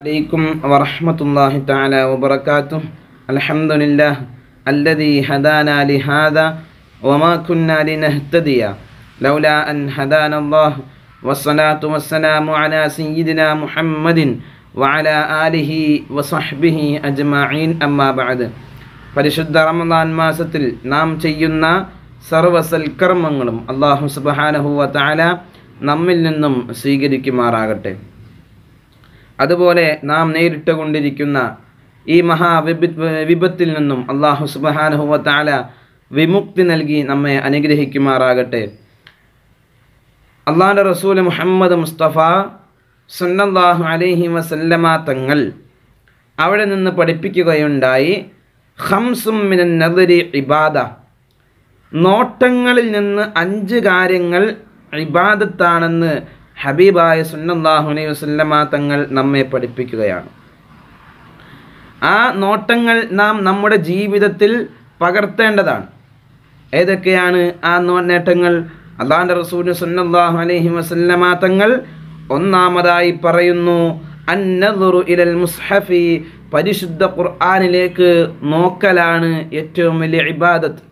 عليكم ورحمة الله تعالى وبركاته الحمد لله الذي هدانا لهذا وما كنا لنهتدي لولا أن هدانا الله والصلاة والسلام على سيدنا محمد وعلى آله وصحبه أجمعين أما بعد പരിശുദ്ധ റമദാൻ മാസത്തിൽ നാം ചെയ്യുന്ന സർവസൽക്കർമ്മങ്ങളും അള്ളാഹു സുബഹാനഹുവ താല നമ്മിൽ നിന്നും സ്വീകരിക്കുമാറാകട്ടെ അതുപോലെ നാം നേരിട്ട് കൊണ്ടിരിക്കുന്ന ഈ മഹാ വിപത്തിൽ നിന്നും അള്ളാഹു സുബാനുഹുവത്താല വിമുക്തി നൽകി നമ്മെ അനുഗ്രഹിക്കുമാറാകട്ടെ അള്ളാഹുൻ്റെ റസൂൽ മുഹമ്മദ് മുസ്തഫ സുന്നാഹു അലൈഹി വസല്ലമ തങ്ങൾ അവിടെ നിന്ന് പഠിപ്പിക്കുകയുണ്ടായി ഹംസും മിനൻ നദരി ഇബാദ നോട്ടങ്ങളിൽ നിന്ന് അഞ്ച് കാര്യങ്ങൾ ഇബാദത്താണെന്ന് ഹബീബായ സുന്നല്ലാഹുലൈ വസല്ലമ തങ്ങൾ നമ്മെ പഠിപ്പിക്കുകയാണ് ആ നോട്ടങ്ങൾ നാം നമ്മുടെ ജീവിതത്തിൽ പകർത്തേണ്ടതാണ് ഏതൊക്കെയാണ് ആ നേട്ടങ്ങൾ അള്ളാൻ്റെ റസൂൽ സുന്നല്ലാഹു അലൈഹി വസല്ലമ തങ്ങൾ ഒന്നാമതായി പറയുന്നു അന്നദുറു ഇലൽ മുസ്ഹഫി പരിശുദ്ധ ഖുർആാനിലേക്ക് നോക്കലാണ് ഏറ്റവും വലിയ ഇബാദത്ത്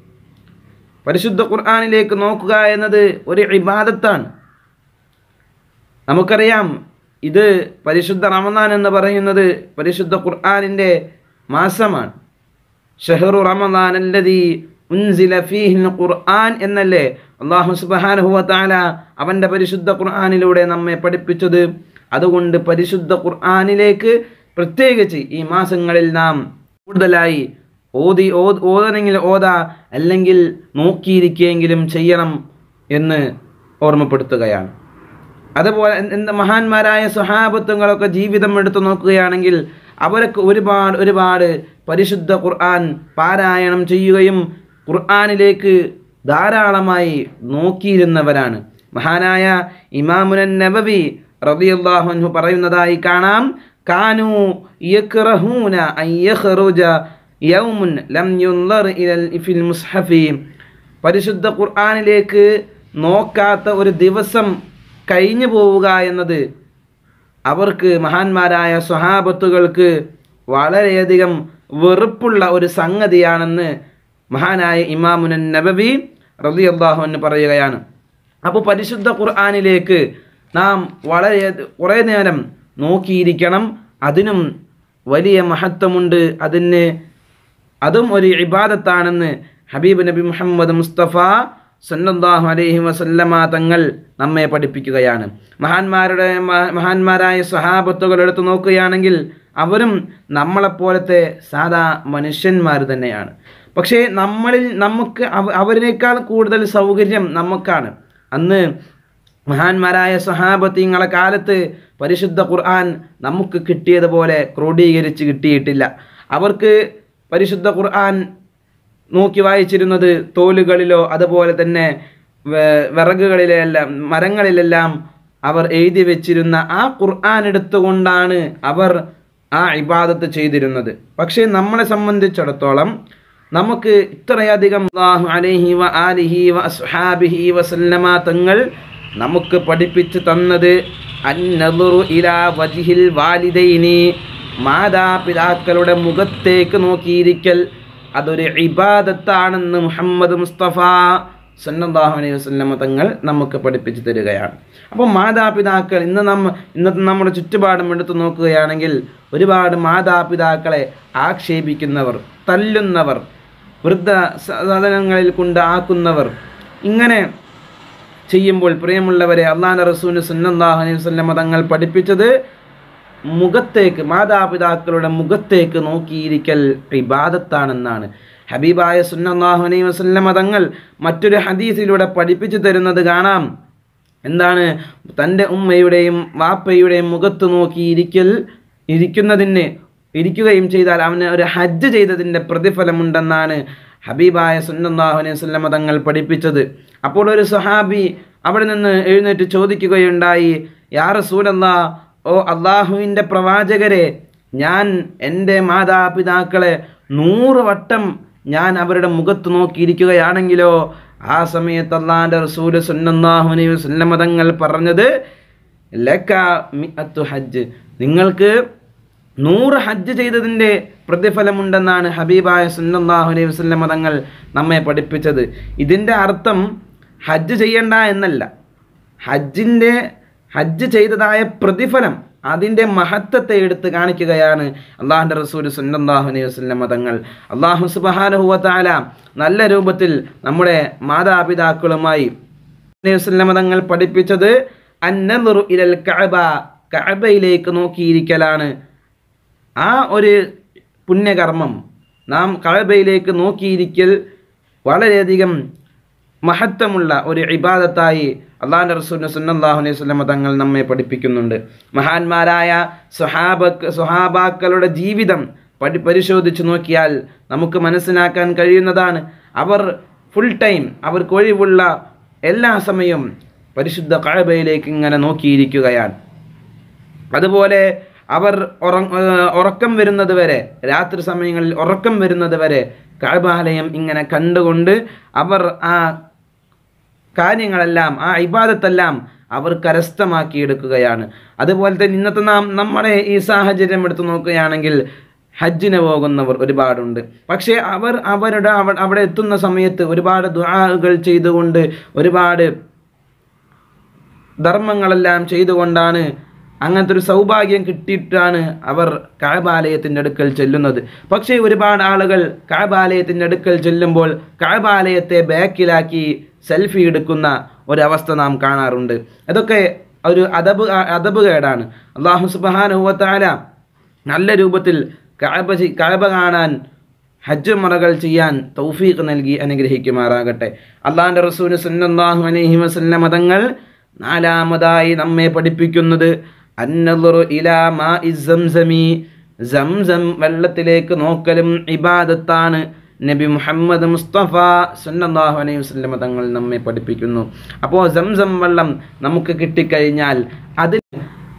പരിശുദ്ധ ഖുർആാനിലേക്ക് നോക്കുക എന്നത് ഒരു ഇബാദത്താണ് നമുക്കറിയാം ഇത് പരിശുദ്ധ റമദാൻ എന്ന് പറയുന്നത് പരിശുദ്ധ ഖുർആാനിൻ്റെ മാസമാണ് ഷെഹറു റമദാൻ അല്ലതി ഉൻസില ഫീഹിൽ ഖുർആൻ എന്നല്ലേ അള്ളാഹു സുബാനുഹുവത്താല അവൻ്റെ പരിശുദ്ധ ഖുർആാനിലൂടെ നമ്മെ പഠിപ്പിച്ചത് അതുകൊണ്ട് പരിശുദ്ധ ഖുർആാനിലേക്ക് പ്രത്യേകിച്ച് ഈ മാസങ്ങളിൽ നാം കൂടുതലായി ഓതി ഓ ഓതണമെങ്കിൽ ഓത അല്ലെങ്കിൽ നോക്കിയിരിക്കുകയെങ്കിലും ചെയ്യണം എന്ന് ഓർമ്മപ്പെടുത്തുകയാണ് അതുപോലെ എന്താ മഹാന്മാരായ സ്വഹാബത്വങ്ങളൊക്കെ ജീവിതം എടുത്തു നോക്കുകയാണെങ്കിൽ അവരൊക്കെ ഒരുപാട് ഒരുപാട് പരിശുദ്ധ ഖുർആൻ പാരായണം ചെയ്യുകയും ഖുർആാനിലേക്ക് ധാരാളമായി നോക്കിയിരുന്നവരാണ് മഹാനായ ഇമാമുന നബവി റബിയുല്ലാഹു പറയുന്നതായി കാണാം കാനു യക്റഹൂന അയ്യഖറുജ യൗമുൻ ലം യുൻലർ ഇലൽ ഇഫിൽ മുസ്ഹഫി പരിശുദ്ധ ഖുർആാനിലേക്ക് നോക്കാത്ത ഒരു ദിവസം കഴിഞ്ഞു പോവുക എന്നത് അവർക്ക് മഹാന്മാരായ സ്വഹാബത്തുകൾക്ക് വളരെയധികം വെറുപ്പുള്ള ഒരു സംഗതിയാണെന്ന് മഹാനായ ഇമാമുനൻ നബബി റബി അള്ളാഹു എന്ന് പറയുകയാണ് അപ്പോൾ പരിശുദ്ധ ഖുർആാനിലേക്ക് നാം വളരെ കുറേ നേരം നോക്കിയിരിക്കണം അതിനും വലിയ മഹത്വമുണ്ട് അതിന് അതും ഒരു ഇബാദത്താണെന്ന് ഹബീബ് നബി മുഹമ്മദ് മുസ്തഫ സന്നദ്ദാഹു അലൈഹി വസല്ലമ തങ്ങൾ നമ്മെ പഠിപ്പിക്കുകയാണ് മഹാന്മാരുടെ മഹാന്മാരായ സഹാബത്തുകൾ എടുത്തു നോക്കുകയാണെങ്കിൽ അവരും നമ്മളെപ്പോലത്തെ സാധാ മനുഷ്യന്മാർ തന്നെയാണ് പക്ഷേ നമ്മളിൽ നമുക്ക് അവരേക്കാൾ കൂടുതൽ സൗകര്യം നമുക്കാണ് അന്ന് മഹാന്മാരായ സഹാബത്തിങ്ങളെ കാലത്ത് പരിശുദ്ധ ഖുർആൻ നമുക്ക് കിട്ടിയതുപോലെ ക്രോഡീകരിച്ച് കിട്ടിയിട്ടില്ല അവർക്ക് പരിശുദ്ധ ഖുർആൻ നോക്കി വായിച്ചിരുന്നത് തോലുകളിലോ അതുപോലെ തന്നെ വിറകുകളിലെല്ലാം മരങ്ങളിലെല്ലാം അവർ എഴുതി വെച്ചിരുന്ന ആ ഖുർആൻ എടുത്തുകൊണ്ടാണ് അവർ ആ ഇബാദത്ത് ചെയ്തിരുന്നത് പക്ഷേ നമ്മളെ സംബന്ധിച്ചിടത്തോളം നമുക്ക് ഇത്രയധികം അല്ലാഹു അലഹി വ ആലിഹി വ അസ്ഹാബിഹി വസല്ലമ തങ്ങൾ നമുക്ക് പഠിപ്പിച്ചു തന്നത് അന്നദുറു ഇലാ വജിഹിൽ വാലിദൈനി മാതാപിതാക്കളുടെ മുഖത്തേക്ക് നോക്കിയിരിക്കൽ അതൊരു ഇബാദത്താണെന്ന് മുഹമ്മദ് മുസ്തഫ സന്നദ്ദാഹു അലൈഹി വസ്ലമ തങ്ങൾ നമുക്ക് പഠിപ്പിച്ചു തരികയാണ് അപ്പോൾ മാതാപിതാക്കൾ ഇന്ന് നമ്മ ഇന്നത്തെ നമ്മുടെ ചുറ്റുപാടും എടുത്തു നോക്കുകയാണെങ്കിൽ ഒരുപാട് മാതാപിതാക്കളെ ആക്ഷേപിക്കുന്നവർ തല്ലുന്നവർ വൃദ്ധ സാധനങ്ങളിൽ കൊണ്ടാക്കുന്നവർ ഇങ്ങനെ ചെയ്യുമ്പോൾ പ്രിയമുള്ളവരെ അള്ളാഹ് റസൂൽ സന്നദ്ദാഹു അലൈഹി വസ്ലമ തങ്ങൾ പഠിപ്പിച്ചത് മുഖത്തേക്ക് മാതാപിതാക്കളുടെ മുഖത്തേക്ക് നോക്കിയിരിക്കൽ ഇബാദത്താണെന്നാണ് ഹബീബായ സുന്നല്ലാഹുനൈ വസല്ല മതങ്ങൾ മറ്റൊരു ഹദീസിലൂടെ പഠിപ്പിച്ചു തരുന്നത് കാണാം എന്താണ് തൻ്റെ ഉമ്മയുടെയും വാപ്പയുടെയും മുഖത്ത് നോക്കി ഇരിക്കൽ ഇരിക്കുന്നതിന് ഇരിക്കുകയും ചെയ്താൽ അവന് ഒരു ഹജ്ജ് ചെയ്തതിൻ്റെ പ്രതിഫലമുണ്ടെന്നാണ് ഹബീബായ സുന്നല്ലാഹുനൈ വസല്ല മതങ്ങൾ പഠിപ്പിച്ചത് അപ്പോൾ ഒരു സഹാബി അവിടെ നിന്ന് എഴുന്നേറ്റ് ചോദിക്കുകയുണ്ടായി യാ റസൂലല്ലാ ഓ അള്ളാഹുവിൻ്റെ പ്രവാചകരെ ഞാൻ എൻ്റെ മാതാപിതാക്കളെ നൂറ് വട്ടം ഞാൻ അവരുടെ മുഖത്ത് നോക്കിയിരിക്കുകയാണെങ്കിലോ ആ സമയത്ത് അള്ളാൻ്റെ റസൂല് സുന്നല്ലാഹുവിനെ സുന്നമതങ്ങൾ പറഞ്ഞത് ലക്ക മിഅത്തു ഹജ്ജ് നിങ്ങൾക്ക് നൂറ് ഹജ്ജ് ചെയ്തതിൻ്റെ പ്രതിഫലമുണ്ടെന്നാണ് ഹബീബായ സുന്നാഹുനി വസ്ലമ തങ്ങൾ നമ്മെ പഠിപ്പിച്ചത് ഇതിൻ്റെ അർത്ഥം ഹജ്ജ് ചെയ്യണ്ട എന്നല്ല ഹജ്ജിൻ്റെ ഹജ്ജ് ചെയ്തതായ പ്രതിഫലം അതിൻ്റെ മഹത്വത്തെ എടുത്ത് കാണിക്കുകയാണ് അള്ളാഹുൻ്റെ റസൂൽ സുല്ലാഹു അലൈഹി വസ്ലം മതങ്ങൾ അള്ളാഹു സുബാനുഹുവത്താല നല്ല രൂപത്തിൽ നമ്മുടെ മാതാപിതാക്കളുമായി അലൈഹി വസ്ലം മതങ്ങൾ പഠിപ്പിച്ചത് അന്നുറു ഇരൽ കഅബ കഅബയിലേക്ക് നോക്കിയിരിക്കലാണ് ആ ഒരു പുണ്യകർമ്മം നാം കഅബയിലേക്ക് നോക്കിയിരിക്കൽ വളരെയധികം മഹത്വമുള്ള ഒരു ഇബാദത്തായി അള്ളാഹു റസൂലിന് സുന്നല്ലാഹു അലൈഹി സ്വലമ തങ്ങൾ നമ്മെ പഠിപ്പിക്കുന്നുണ്ട് മഹാന്മാരായ സുഹാബക്ക് സുഹാബാക്കളുടെ ജീവിതം പഠി പരിശോധിച്ച് നോക്കിയാൽ നമുക്ക് മനസ്സിലാക്കാൻ കഴിയുന്നതാണ് അവർ ഫുൾ ടൈം അവർക്ക് ഒഴിവുള്ള എല്ലാ സമയവും പരിശുദ്ധ കഴബയിലേക്ക് ഇങ്ങനെ നോക്കിയിരിക്കുകയാണ് അതുപോലെ അവർ ഉറക്കം വരുന്നത് വരെ രാത്രി സമയങ്ങളിൽ ഉറക്കം വരുന്നത് വരെ കഴബാലയം ഇങ്ങനെ കണ്ടുകൊണ്ട് അവർ ആ കാര്യങ്ങളെല്ലാം ആ ഇബാദത്തെല്ലാം അവർ കരസ്ഥമാക്കിയെടുക്കുകയാണ് അതുപോലെ തന്നെ ഇന്നത്തെ നാം നമ്മുടെ ഈ സാഹചര്യം എടുത്തു നോക്കുകയാണെങ്കിൽ ഹജ്ജിന് പോകുന്നവർ ഒരുപാടുണ്ട് പക്ഷേ അവർ അവരുടെ അവിടെ എത്തുന്ന സമയത്ത് ഒരുപാട് ദുആകൾ ചെയ്തുകൊണ്ട് ഒരുപാട് ധർമ്മങ്ങളെല്ലാം ചെയ്തുകൊണ്ടാണ് അങ്ങനത്തെ ഒരു സൗഭാഗ്യം കിട്ടിയിട്ടാണ് അവർ കാബാലയത്തിൻ്റെ അടുക്കൽ ചെല്ലുന്നത് പക്ഷേ ഒരുപാട് ആളുകൾ കാബാലയത്തിൻ്റെ അടുക്കൽ ചെല്ലുമ്പോൾ കാബാലയത്തെ ബാക്കിലാക്കി സെൽഫി എടുക്കുന്ന ഒരവസ്ഥ നാം കാണാറുണ്ട് അതൊക്കെ ഒരു അതബ് അതബ് കേടാണ് അള്ളാഹു സുബാനുഹത്താല നല്ല രൂപത്തിൽ കഴബ കഴബ കാണാൻ ഹജ്ജ് മറകൾ ചെയ്യാൻ തൗഫീഖ് നൽകി അനുഗ്രഹിക്കുമാറാകട്ടെ അള്ളാഹിൻ്റെ റസൂൽ സല്ലാഹു അലൈഹി വസല്ല മതങ്ങൾ നാലാമതായി നമ്മെ പഠിപ്പിക്കുന്നത് അന്നലുറു ഇലാമ സംസം വെള്ളത്തിലേക്ക് നോക്കലും ഇബാദത്താണ് നബി മുഹമ്മദ് മുസ്തഫ സുന്നാഹു അലൈഹി വസ്ലമ തങ്ങൾ നമ്മെ പഠിപ്പിക്കുന്നു അപ്പോൾ സംസം വെള്ളം നമുക്ക് കിട്ടിക്കഴിഞ്ഞാൽ അതിൽ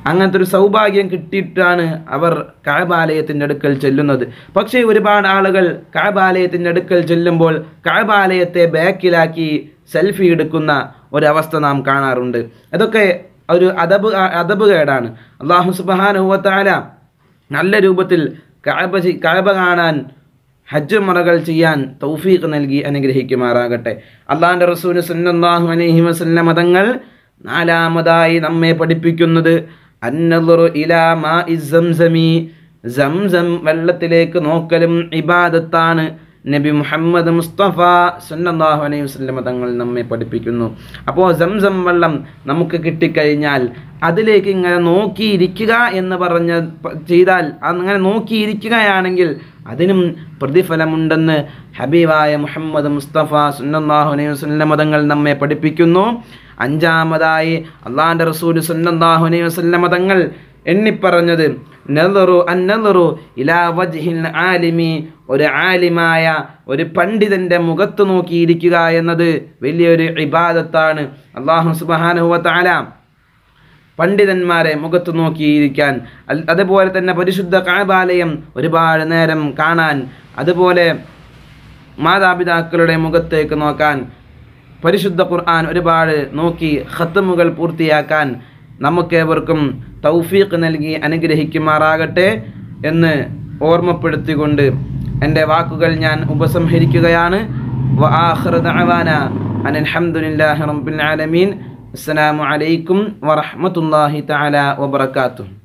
അങ്ങനത്തെ ഒരു സൗഭാഗ്യം കിട്ടിയിട്ടാണ് അവർ കാബാലയത്തിൻ്റെ അടുക്കൽ ചെല്ലുന്നത് പക്ഷേ ഒരുപാട് ആളുകൾ കാബാലയത്തിൻ്റെ അടുക്കൽ ചെല്ലുമ്പോൾ കാബാലയത്തെ ബാക്കിലാക്കി സെൽഫി എടുക്കുന്ന ഒരവസ്ഥ നാം കാണാറുണ്ട് അതൊക്കെ ഒരു അതബ് അതബ് കേടാണ് അള്ളാഹു സുബാനുവത്താല നല്ല രൂപത്തിൽ കാബ കാബ കാണാൻ ഹജ്ജ് മുറകൾ ചെയ്യാൻ തൗഫീഖ് നൽകി അനുഗ്രഹിക്കുമാറാകട്ടെ അള്ളാഹാൻ്റെ റസൂൽ സല്ലാഹു അലൈഹി വസല്ലം മതങ്ങൾ നാലാമതായി നമ്മെ പഠിപ്പിക്കുന്നത് ഇലാ ഇലാമ സംസം വെള്ളത്തിലേക്ക് നോക്കലും ഇബാദത്താണ് നബി മുഹമ്മദ് മുസ്തഫ സുന്നാഹു അലൈഹി വസ്ലമ തങ്ങൾ നമ്മെ പഠിപ്പിക്കുന്നു അപ്പോൾ സംസം വെള്ളം നമുക്ക് കിട്ടിക്കഴിഞ്ഞാൽ അതിലേക്ക് ഇങ്ങനെ നോക്കിയിരിക്കുക എന്ന് പറഞ്ഞ ചെയ്താൽ അങ്ങനെ നോക്കിയിരിക്കുകയാണെങ്കിൽ അതിനും പ്രതിഫലമുണ്ടെന്ന് ഹബീബായ മുഹമ്മദ് മുസ്തഫ സുന്നാഹു അലൈഹി വസ്ലമ തങ്ങൾ നമ്മെ പഠിപ്പിക്കുന്നു അഞ്ചാമതായി അള്ളാൻ്റെ റസൂൽ സുന്നാഹു അലൈഹി വസ്ലമ തങ്ങൾ എണ്ണിപ്പറഞ്ഞത് നെതറു അന്നതറു ഇലാ വജ്ഹിൽ ആലിമി ഒരു ആലിമായ ഒരു പണ്ഡിതൻ്റെ മുഖത്ത് നോക്കിയിരിക്കുക എന്നത് വലിയൊരു ഇബാദത്താണ് അള്ളാഹു സുബാനുഹുവത്താല പണ്ഡിതന്മാരെ മുഖത്ത് നോക്കിയിരിക്കാൻ അതുപോലെ തന്നെ പരിശുദ്ധ കാബാലയം ഒരുപാട് നേരം കാണാൻ അതുപോലെ മാതാപിതാക്കളുടെ മുഖത്തേക്ക് നോക്കാൻ പരിശുദ്ധ ഖുർആൻ ഒരുപാട് നോക്കി ഹത്തമുകൾ പൂർത്തിയാക്കാൻ നമുക്കേവർക്കും തൗഫീഖ് നൽകി അനുഗ്രഹിക്കുമാറാകട്ടെ എന്ന് ഓർമ്മപ്പെടുത്തിക്കൊണ്ട് എൻ്റെ വാക്കുകൾ ഞാൻ ഉപസംഹരിക്കുകയാണ് അനിൽഹമുല്ലാഹി റബ്ബിൽ ആലമീൻ അസ്സലാമു അലൈക്കും വറഹ്മത്തുള്ളാഹി തആല വബറകാതുഹു